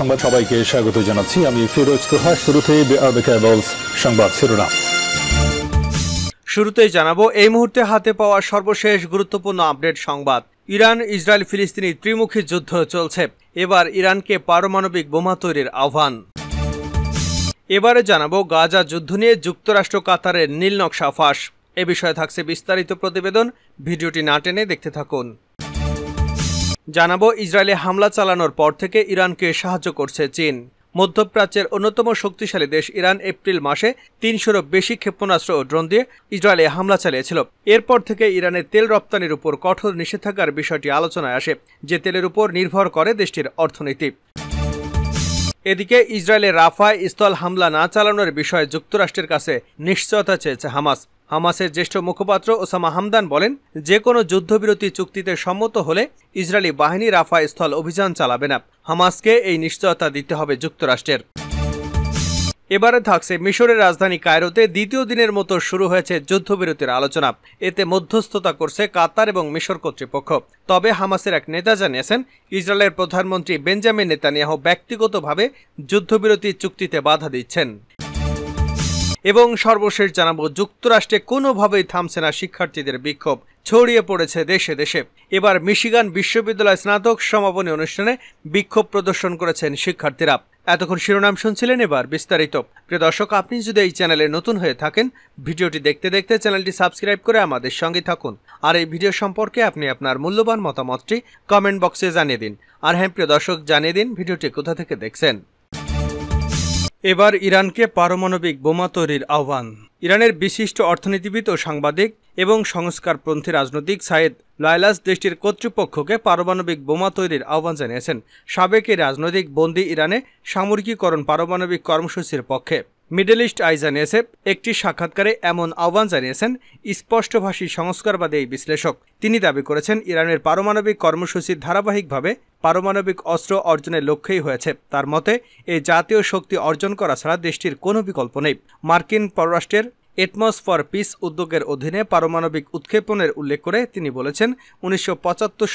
সংবাদ সবাইকে স্বাগত জানাচ্ছি আমি ফিরোজ তোহা শুরুতে সংবাদ শিরোনাম শুরুতেই জানাবো এই মুহূর্তে হাতে পাওয়া সর্বশেষ গুরুত্বপূর্ণ আপডেট সংবাদ ইরান ইসরায়েল ফিলিস্তিনি ত্রিমুখী যুদ্ধ চলছে এবার ইরানকে পারমাণবিক বোমা তৈরির আহ্বান এবারে জানাবো গাজা যুদ্ধ নিয়ে যুক্তরাষ্ট্র কাতারের নীল নকশা ফাঁস এ বিষয়ে থাকছে বিস্তারিত প্রতিবেদন ভিডিওটি না টেনে দেখতে থাকুন জানাবো ইসরায়েলে হামলা চালানোর পর থেকে ইরানকে সাহায্য করছে চীন মধ্যপ্রাচ্যের অন্যতম শক্তিশালী দেশ ইরান এপ্রিল মাসে তিনশোরও বেশি ক্ষেপণাস্ত্র ও ড্রোন দিয়ে ইসরায়েলে হামলা চালিয়েছিল এরপর থেকে ইরানের তেল রপ্তানির উপর কঠোর নিষেধাজ্ঞার বিষয়টি আলোচনায় আসে যে তেলের উপর নির্ভর করে দেশটির অর্থনীতি এদিকে ইসরায়েলে রাফায় স্থল হামলা না চালানোর বিষয়ে যুক্তরাষ্ট্রের কাছে নিশ্চয়তা চেয়েছে হামাস হামাসের জ্যেষ্ঠ মুখপাত্র ওসামা হামদান বলেন যে কোনো যুদ্ধবিরতি চুক্তিতে সম্মত হলে ইসরায়েলি বাহিনী রাফা স্থল অভিযান চালাবে না হামাসকে এই নিশ্চয়তা দিতে হবে যুক্তরাষ্ট্রের এবারে থাকছে মিশরের রাজধানী কায়রোতে দ্বিতীয় দিনের মতো শুরু হয়েছে যুদ্ধবিরতির আলোচনা এতে মধ্যস্থতা করছে কাতার এবং মিশর কর্তৃপক্ষ তবে হামাসের এক নেতা জানিয়েছেন ইসরায়েলের প্রধানমন্ত্রী বেঞ্জামিন নেতানিয়াহ ব্যক্তিগতভাবে যুদ্ধবিরতি চুক্তিতে বাধা দিচ্ছেন এবং সর্বশেষ জানাবো যুক্তরাষ্ট্রে কোনোভাবেই থামছে না শিক্ষার্থীদের বিক্ষোভ ছড়িয়ে পড়েছে দেশে দেশে এবার মিশিগান বিশ্ববিদ্যালয় স্নাতক সমাপনী অনুষ্ঠানে বিক্ষোভ প্রদর্শন করেছেন শিক্ষার্থীরা এতক্ষণ শিরোনাম শুনছিলেন এবার বিস্তারিত প্রিয় দর্শক আপনি যদি এই চ্যানেলে নতুন হয়ে থাকেন ভিডিওটি দেখতে দেখতে চ্যানেলটি সাবস্ক্রাইব করে আমাদের সঙ্গে থাকুন আর এই ভিডিও সম্পর্কে আপনি আপনার মূল্যবান মতামতটি কমেন্ট বক্সে জানিয়ে দিন আর হ্যাঁ প্রিয় দর্শক জানিয়ে দিন ভিডিওটি কোথা থেকে দেখছেন এবার ইরানকে পারমাণবিক বোমা তৈরির আহ্বান ইরানের বিশিষ্ট অর্থনীতিবিদ ও সাংবাদিক এবং সংস্কারপন্থী রাজনৈতিক সায়েদ লয়লাস দেশটির কর্তৃপক্ষকে পারমাণবিক বোমা তৈরির আহ্বান জানিয়েছেন সাবেক রাজনৈতিক বন্দী ইরানে সামরিকীকরণ পারমাণবিক কর্মসূচির পক্ষে মিডল ইস্ট আই জানিয়েছে একটি সাক্ষাৎকারে এমন আহ্বান জানিয়েছেন স্পষ্টভাষী সংস্কারবাদী এই বিশ্লেষক তিনি দাবি করেছেন ইরানের পারমাণবিক কর্মসূচি ধারাবাহিকভাবে পারমাণবিক অস্ত্র অর্জনের লক্ষ্যেই হয়েছে তার মতে এই জাতীয় শক্তি অর্জন করা ছাড়া দেশটির কোনো বিকল্প নেই মার্কিন পররাষ্ট্রের এটমস ফর পিস উদ্যোগের অধীনে পারমাণবিক উৎক্ষেপণের উল্লেখ করে তিনি বলেছেন উনিশশো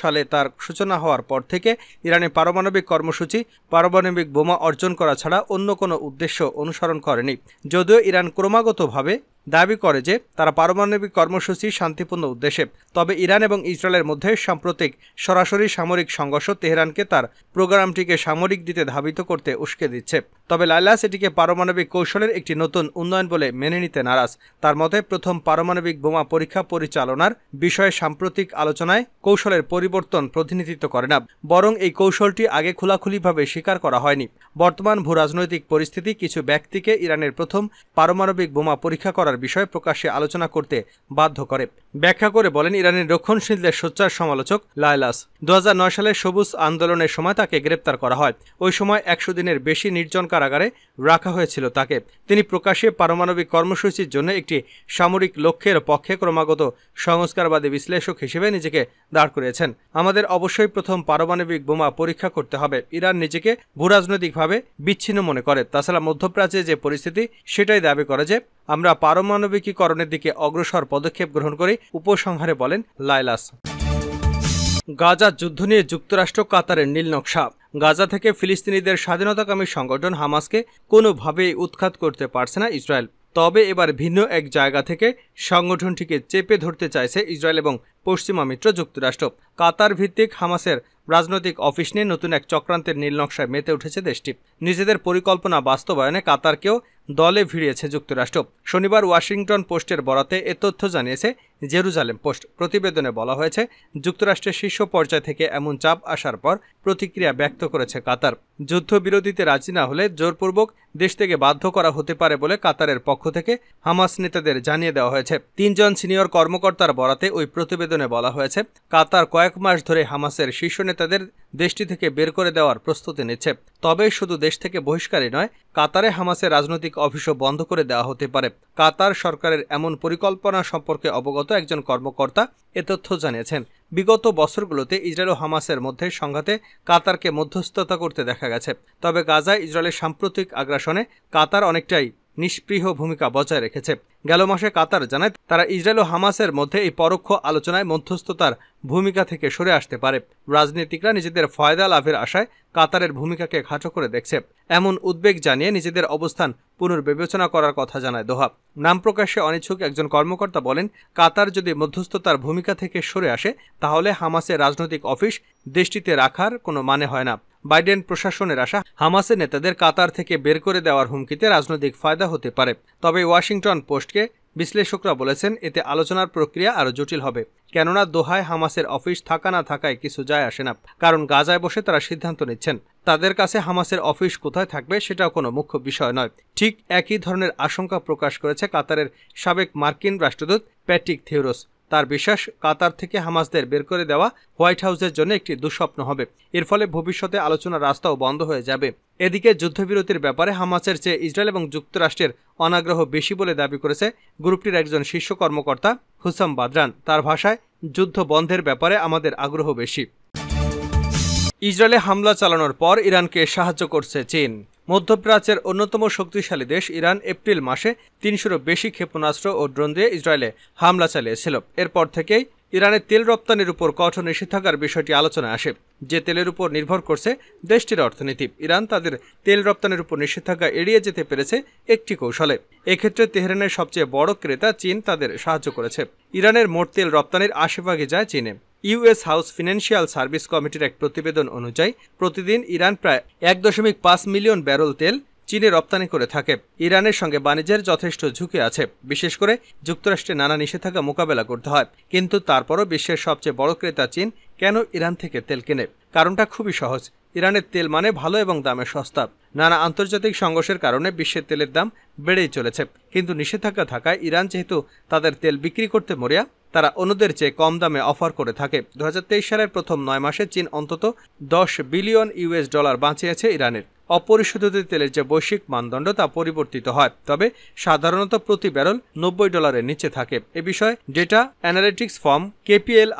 সালে তার সূচনা হওয়ার পর থেকে ইরানে পারমাণবিক কর্মসূচি পারমাণবিক বোমা অর্জন করা ছাড়া অন্য কোনো উদ্দেশ্য অনুসরণ করেনি যদিও ইরান ক্রমাগতভাবে দাবি করে যে তারা পারমাণবিক কর্মসূচি শান্তিপূর্ণ উদ্দেশ্যে তবে ইরান এবং ইসরায়েলের মধ্যে সাম্প্রতিক সরাসরি সামরিক সংঘর্ষ তেহরানকে তার প্রোগ্রামটিকে সামরিক দিতে ধাবিত করতে উস্কে দিচ্ছে তবে লাইলাস এটিকে পারমাণবিক কৌশলের একটি নতুন উন্নয়ন বলে মেনে নিতে নারাজ তার মতে প্রথম পারমাণবিক বোমা পরীক্ষা পরিচালনার বিষয়ে সাম্প্রতিক আলোচনায় কৌশলের পরিবর্তন প্রতিনিধিত্ব করে না বরং এই কৌশলটি আগে খোলাখুলিভাবে স্বীকার করা হয়নি বর্তমান ভূরাজনৈতিক পরিস্থিতি কিছু ব্যক্তিকে ইরানের প্রথম পারমাণবিক বোমা পরীক্ষা করার করার বিষয় প্রকাশ্যে আলোচনা করতে বাধ্য করে ব্যাখ্যা করে বলেন ইরানের রক্ষণশীলদের সোচ্চার সমালোচক লায়লাস দু সালে সবুজ আন্দোলনের সময় তাকে গ্রেপ্তার করা হয় ওই সময় একশো দিনের বেশি নির্জন কারাগারে রাখা হয়েছিল তাকে তিনি প্রকাশ্যে পারমাণবিক কর্মসূচির জন্য একটি সামরিক লক্ষ্যের পক্ষে ক্রমাগত সংস্কারবাদী বিশ্লেষক হিসেবে নিজেকে দাঁড় করিয়েছেন আমাদের অবশ্যই প্রথম পারমাণবিক বোমা পরীক্ষা করতে হবে ইরান নিজেকে ভূরাজনৈতিকভাবে বিচ্ছিন্ন মনে করে তাছাড়া মধ্যপ্রাচ্যে যে পরিস্থিতি সেটাই দাবি করে যে আমরা পারমাণবিকীকরণের দিকে অগ্রসর পদক্ষেপ গ্রহণ করে উপসংহারে বলেন লাইলাস গাজা যুদ্ধ নিয়ে যুক্তরাষ্ট্র কাতারের নীল নকশা গাজা থেকে ফিলিস্তিনিদের স্বাধীনতাকামী সংগঠন হামাসকে কোনোভাবেই উৎখাত করতে পারছে না ইসরায়েল তবে এবার ভিন্ন এক জায়গা থেকে সংগঠনটিকে চেপে ধরতে চাইছে ইসরায়েল এবং পশ্চিমা মিত্র যুক্তরাষ্ট্র কাতার ভিত্তিক হামাসের রাজনৈতিক অফিস নিয়ে নতুন এক চক্রান্তের নীলনকশায় মেতে উঠেছে দেশটি নিজেদের পরিকল্পনা বাস্তবায়নে কাতারকেও দলে ভিড়িয়েছে যুক্তরাষ্ট্র শনিবার ওয়াশিংটন পোস্টের বরাতে এ তথ্য জানিয়েছে জেরুজালেম পোস্ট প্রতিবেদনে বলা হয়েছে যুক্তরাষ্ট্রের শীর্ষ পর্যায় থেকে এমন চাপ আসার পর প্রতিক্রিয়া ব্যক্ত করেছে কাতার যুদ্ধবিরোধীতে রাজি না হলে জোরপূর্বক দেশ থেকে বাধ্য করা হতে পারে বলে কাতারের পক্ষ থেকে হামাস নেতাদের জানিয়ে দেওয়া হয়েছে তিনজন সিনিয়র কর্মকর্তার বরাতে ওই প্রতিবেদনে বলা হয়েছে কাতার কয়েক মাস ধরে হামাসের শীর্ষ নেতা তাদের দেশটি থেকে বের করে দেওয়ার প্রস্তুতি নিচ্ছে তবে শুধু দেশ থেকে বহিষ্কারই নয় কাতারে হামাসের রাজনৈতিক অফিসও বন্ধ করে দেওয়া হতে পারে কাতার সরকারের এমন পরিকল্পনা সম্পর্কে অবগত একজন কর্মকর্তা এ তথ্য জানিয়েছেন বিগত বছরগুলোতে ইসরায়েল ও হামাসের মধ্যে সংঘাতে কাতারকে মধ্যস্থতা করতে দেখা গেছে তবে গাজায় ইসরায়েলের সাম্প্রতিক আগ্রাসনে কাতার অনেকটাই নিষ্পৃহ ভূমিকা বজায় রেখেছে গেল মাসে কাতার জানায় তারা ইসরায়েল ও হামাসের মধ্যে এই পরোক্ষ আলোচনায় মধ্যস্থতার ভূমিকা থেকে সরে আসতে পারে রাজনীতিকরা নিজেদের ফয়দা লাভের আশায় কাতারের ভূমিকাকে খাটো করে দেখছে এমন উদ্বেগ জানিয়ে নিজেদের অবস্থান পুনর্বিবেচনা করার কথা জানায় দোহা নাম প্রকাশে অনিচ্ছুক একজন কর্মকর্তা বলেন কাতার যদি মধ্যস্থতার ভূমিকা থেকে সরে আসে তাহলে হামাসের রাজনৈতিক অফিস দেশটিতে রাখার কোনো মানে হয় না বাইডেন প্রশাসনের আশা হামাসের নেতাদের কাতার থেকে বের করে দেওয়ার হুমকিতে রাজনৈতিক ফায়দা হতে পারে তবে ওয়াশিংটন পোস্টকে বিশ্লেষকরা বলেছেন এতে আলোচনার প্রক্রিয়া আরও জটিল হবে কেননা দোহায় হামাসের অফিস থাকা না থাকায় কিছু যায় আসে না কারণ গাজায় বসে তারা সিদ্ধান্ত নিচ্ছেন তাদের কাছে হামাসের অফিস কোথায় থাকবে সেটাও কোনো মুখ্য বিষয় নয় ঠিক একই ধরনের আশঙ্কা প্রকাশ করেছে কাতারের সাবেক মার্কিন রাষ্ট্রদূত প্যাট্রিক থিওরোস তার বিশ্বাস কাতার থেকে হামাসদের বের করে দেওয়া হোয়াইট হাউসের জন্য একটি দুঃস্বপ্ন হবে এর ফলে ভবিষ্যতে আলোচনার রাস্তাও বন্ধ হয়ে যাবে এদিকে যুদ্ধবিরতির ব্যাপারে হামাসের চেয়ে ইসরায়েল এবং যুক্তরাষ্ট্রের অনাগ্রহ বেশি বলে দাবি করেছে গ্রুপটির একজন শীর্ষ কর্মকর্তা হুসাম বাদরান তার ভাষায় যুদ্ধ বন্ধের ব্যাপারে আমাদের আগ্রহ বেশি ইসরায়েলে হামলা চালানোর পর ইরানকে সাহায্য করছে চীন মধ্যপ্রাচ্যের অন্যতম শক্তিশালী দেশ ইরান এপ্রিল মাসে তিনশোরও বেশি ক্ষেপণাস্ত্র ও ড্রোন দিয়ে ইসরায়েলে হামলা চালিয়েছিল এরপর থেকেই ইরানের তেল রপ্তানির উপর কঠোর নিষেধাজ্ঞার বিষয়টি আলোচনায় আসে যে তেলের উপর নির্ভর করছে দেশটির অর্থনীতি ইরান তাদের তেল রপ্তানির উপর নিষেধাজ্ঞা এড়িয়ে যেতে পেরেছে একটি কৌশলে এক্ষেত্রে তেহরানের সবচেয়ে বড় ক্রেতা চীন তাদের সাহায্য করেছে ইরানের মোট তেল রপ্তানির আশি যায় চীনে ইউএস হাউস ফিনান্সিয়াল সার্ভিস কমিটির এক প্রতিবেদন অনুযায়ী প্রতিদিন ইরান প্রায় এক দশমিক পাঁচ মিলিয়ন ব্যারল তেল চীনে রপ্তানি করে থাকে ইরানের সঙ্গে বাণিজ্যের যথেষ্ট ঝুঁকি আছে বিশেষ করে যুক্তরাষ্ট্রে নানা নিষেধাজ্ঞা মোকাবেলা করতে হয় কিন্তু তারপরও বিশ্বের সবচেয়ে বড় ক্রেতা চীন কেন ইরান থেকে তেল কেনে কারণটা খুবই সহজ ইরানের তেল মানে ভালো এবং দামে সস্তা নানা আন্তর্জাতিক সংঘর্ষের কারণে বিশ্বের তেলের দাম বেড়েই চলেছে কিন্তু নিষেধাজ্ঞা থাকায় ইরান যেহেতু তাদের তেল বিক্রি করতে মরিয়া তারা অন্যদের চেয়ে কম দামে অফার করে থাকে দু সালের প্রথম নয় মাসে চীন অন্তত দশ বিলিয়ন ইউএস ডলার বাঁচিয়েছে ইরানের অপরিশোধিত তেলের যে বৈশ্বিক মানদণ্ড তা পরিবর্তিত হয় তবে সাধারণত প্রতি ব্যারল নব্বই ডলারের নিচে থাকে এ বিষয়ে ডেটা অ্যানালিটিক্স ফর্ম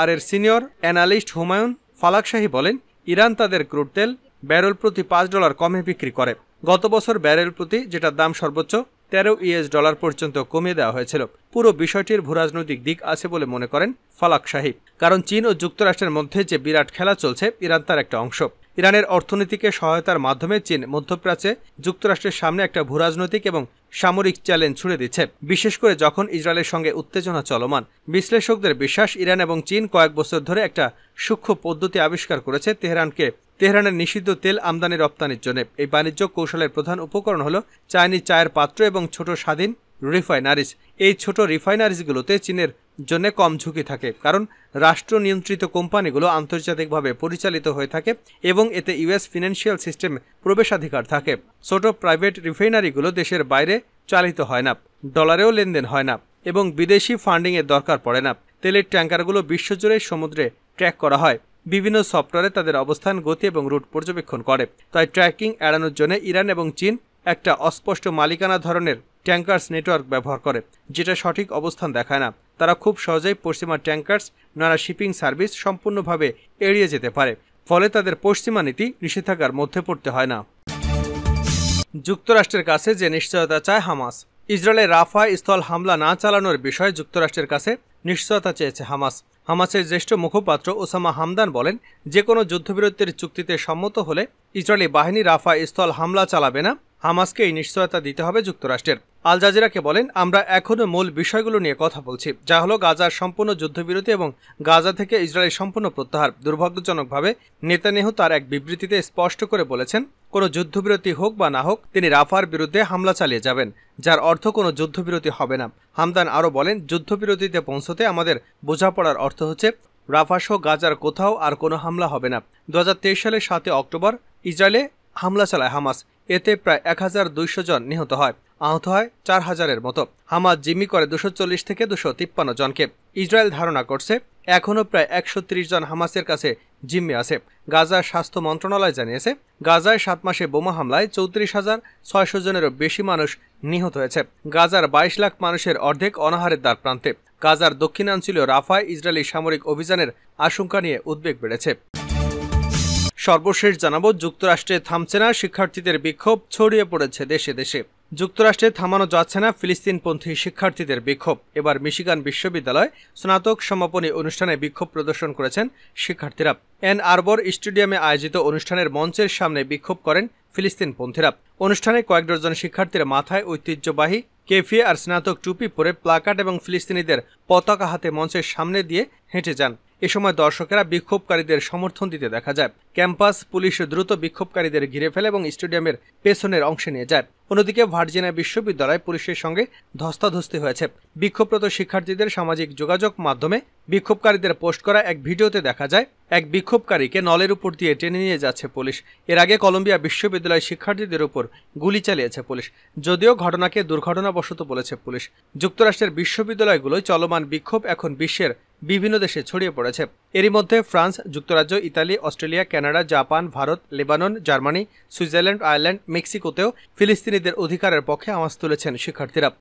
আর এর সিনিয়র অ্যানালিস্ট হুমায়ুন ফালাকশাহী বলেন ইরান তাদের ক্রুড তেল ব্যারল প্রতি পাঁচ ডলার কমে বিক্রি করে গত বছর ব্যারেল প্রতি যেটা দাম সর্বোচ্চ তেরো ইউএস ডলার পর্যন্ত কমিয়ে দেওয়া হয়েছিল পুরো বিষয়টির ভূরাজনৈতিক দিক আছে বলে মনে করেন ফালাক সাহিব কারণ চীন ও যুক্তরাষ্ট্রের মধ্যে যে বিরাট খেলা চলছে ইরান তার একটা অংশ ইরানের অর্থনীতিকে সহায়তার মাধ্যমে চীন মধ্যপ্রাচ্যে যুক্তরাষ্ট্রের সামনে একটা ভূরাজনৈতিক এবং সামরিক চ্যালেঞ্জ ছুড়ে দিচ্ছে বিশেষ করে যখন ইসরায়েলের সঙ্গে উত্তেজনা চলমান বিশ্লেষকদের বিশ্বাস ইরান এবং চীন কয়েক বছর ধরে একটা সূক্ষ্ম পদ্ধতি আবিষ্কার করেছে তেহরানকে তেহরানের নিষিদ্ধ তেল আমদানি রপ্তানির জন্য এই বাণিজ্য কৌশলের প্রধান উপকরণ হল চাইনিজ চায়ের পাত্র এবং ছোট স্বাধীন রিফাইনারিজ এই ছোট রিফাইনারিজগুলোতে চীনের জন্য কম ঝুঁকি থাকে কারণ রাষ্ট্র নিয়ন্ত্রিত কোম্পানিগুলো আন্তর্জাতিকভাবে পরিচালিত হয়ে থাকে এবং এতে ইউএস ফিনান্সিয়াল সিস্টেম প্রবেশাধিকার থাকে ছোট প্রাইভেট রিফাইনারিগুলো দেশের বাইরে চালিত হয় না ডলারেও লেনদেন হয় না এবং বিদেশি ফান্ডিংয়ের দরকার পড়ে না তেলের ট্যাঙ্কারগুলো বিশ্বজুড়ে সমুদ্রে ট্র্যাক করা হয় বিভিন্ন সফটওয়্যারে তাদের অবস্থান গতি এবং রুট পর্যবেক্ষণ করে তাই ট্র্যাকিং এড়ানোর জন্য ইরান এবং চীন একটা অস্পষ্ট মালিকানা ধরনের ট্যাঙ্কার্স নেটওয়ার্ক ব্যবহার করে যেটা সঠিক অবস্থান দেখায় না তারা খুব সহজেই পশ্চিমা ট্যাঙ্কার্স নানা শিপিং সার্ভিস সম্পূর্ণভাবে এড়িয়ে যেতে পারে ফলে তাদের পশ্চিমা নীতি নিষেধাজ্ঞার মধ্যে পড়তে হয় না যুক্তরাষ্ট্রের কাছে যে নিশ্চয়তা চায় হামাস ইসরায়েলের রাফায় স্থল হামলা না চালানোর বিষয়ে যুক্তরাষ্ট্রের কাছে নিশ্চয়তা চেয়েছে হামাস হামাসের জ্যেষ্ঠ মুখপাত্র ওসামা হামদান বলেন যে কোনো যুদ্ধবিরতির চুক্তিতে সম্মত হলে ইসরায়েলি বাহিনী রাফা স্থল হামলা চালাবে না হামাসকে এই নিশ্চয়তা দিতে হবে যুক্তরাষ্ট্রের আল জাজিরাকে বলেন আমরা এখনও মূল বিষয়গুলো নিয়ে কথা বলছি যা হলো গাজার সম্পূর্ণ যুদ্ধবিরতি এবং গাজা থেকে ইসরায়েলের সম্পূর্ণ প্রত্যাহার দুর্ভাগ্যজনকভাবে নেতানেহু তার এক বিবৃতিতে স্পষ্ট করে বলেছেন কোনো যুদ্ধবিরতি হোক বা না হোক তিনি রাফার বিরুদ্ধে হামলা চালিয়ে যাবেন যার অর্থ কোনো যুদ্ধবিরতি হবে না হামদান আরও বলেন যুদ্ধবিরতিতে পৌঁছতে আমাদের বোঝাপড়ার অর্থ হচ্ছে রাফা সহ গাজার কোথাও আর কোনো হামলা হবে না দু সালের সাতই অক্টোবর ইসরায়েলে হামলা চালায় হামাস এতে প্রায় এক হাজার দুইশো জন নিহত হয় আহত হয় চার হাজারের মতো হামাজ জিম্মি করে দুশো চল্লিশ থেকে দুশো তিপ্পান্ন জনকে ইসরায়েল ধারণা করছে এখনও প্রায় একশো জন হামাসের কাছে জিম্মি আছে গাজার স্বাস্থ্য মন্ত্রণালয় জানিয়েছে গাজায় সাত মাসে বোমা হামলায় চৌত্রিশ হাজার ছয়শো জনেরও বেশি মানুষ নিহত হয়েছে গাজার ২২ লাখ মানুষের অর্ধেক অনাহারের দ্বার প্রান্তে গাজার দক্ষিণাঞ্চলীয় রাফায় ইসরায়েলি সামরিক অভিযানের আশঙ্কা নিয়ে উদ্বেগ বেড়েছে সর্বশেষ জানাবো যুক্তরাষ্ট্রে থামছে না শিক্ষার্থীদের বিক্ষোভ ছড়িয়ে পড়েছে দেশে দেশে যুক্তরাষ্ট্রে থামানো যাচ্ছে না ফিলিস্তিনপন্থী শিক্ষার্থীদের বিক্ষোভ এবার মিশিগান বিশ্ববিদ্যালয় স্নাতক সমাপনী অনুষ্ঠানে বিক্ষোভ প্রদর্শন করেছেন শিক্ষার্থীরা অ্যান আরবর স্টেডিয়ামে আয়োজিত অনুষ্ঠানের মঞ্চের সামনে বিক্ষোভ করেন ফিলিস্তিনপন্থীরা অনুষ্ঠানে কয়েক ডজন শিক্ষার্থীর মাথায় ঐতিহ্যবাহী কেফিয়ে আর স্নাতক টুপি পরে প্লাকার্ড এবং ফিলিস্তিনিদের পতাকা হাতে মঞ্চের সামনে দিয়ে হেঁটে যান এ সময় দর্শকেরা বিক্ষোভকারীদের সমর্থন দিতে দেখা যায় ক্যাম্পাস পুলিশ দ্রুত বিক্ষোভকারীদের ঘিরে ফেলে এবং স্টেডিয়ামের পেছনের অংশে নিয়ে যায় অন্যদিকে ভার্জিনিয়া বিশ্ববিদ্যালয় পুলিশের সঙ্গে ধস্তাধস্তি হয়েছে বিক্ষোভরত শিক্ষার্থীদের সামাজিক যোগাযোগ মাধ্যমে বিক্ষোভকারীদের পোস্ট করা এক ভিডিওতে দেখা যায় এক বিক্ষোভকারীকে নলের উপর দিয়ে টেনে নিয়ে যাচ্ছে পুলিশ এর আগে কলম্বিয়া বিশ্ববিদ্যালয় শিক্ষার্থীদের উপর গুলি চালিয়েছে পুলিশ যদিও ঘটনাকে দুর্ঘটনাবশত বলেছে পুলিশ যুক্তরাষ্ট্রের বিশ্ববিদ্যালয়গুলোয় চলমান বিক্ষোভ এখন বিশ্বের বিভিন্ন দেশে ছড়িয়ে পড়েছে এরই মধ্যে ফ্রান্স যুক্তরাজ্য Italy Australia Canada Japan Bharat Lebanon Germany Switzerland Ireland মেক্সিকোতেও ফিলিস্তিনিদের অধিকারের পক্ষে আওয়াজ তুলেছেন শিক্ষার্থীরা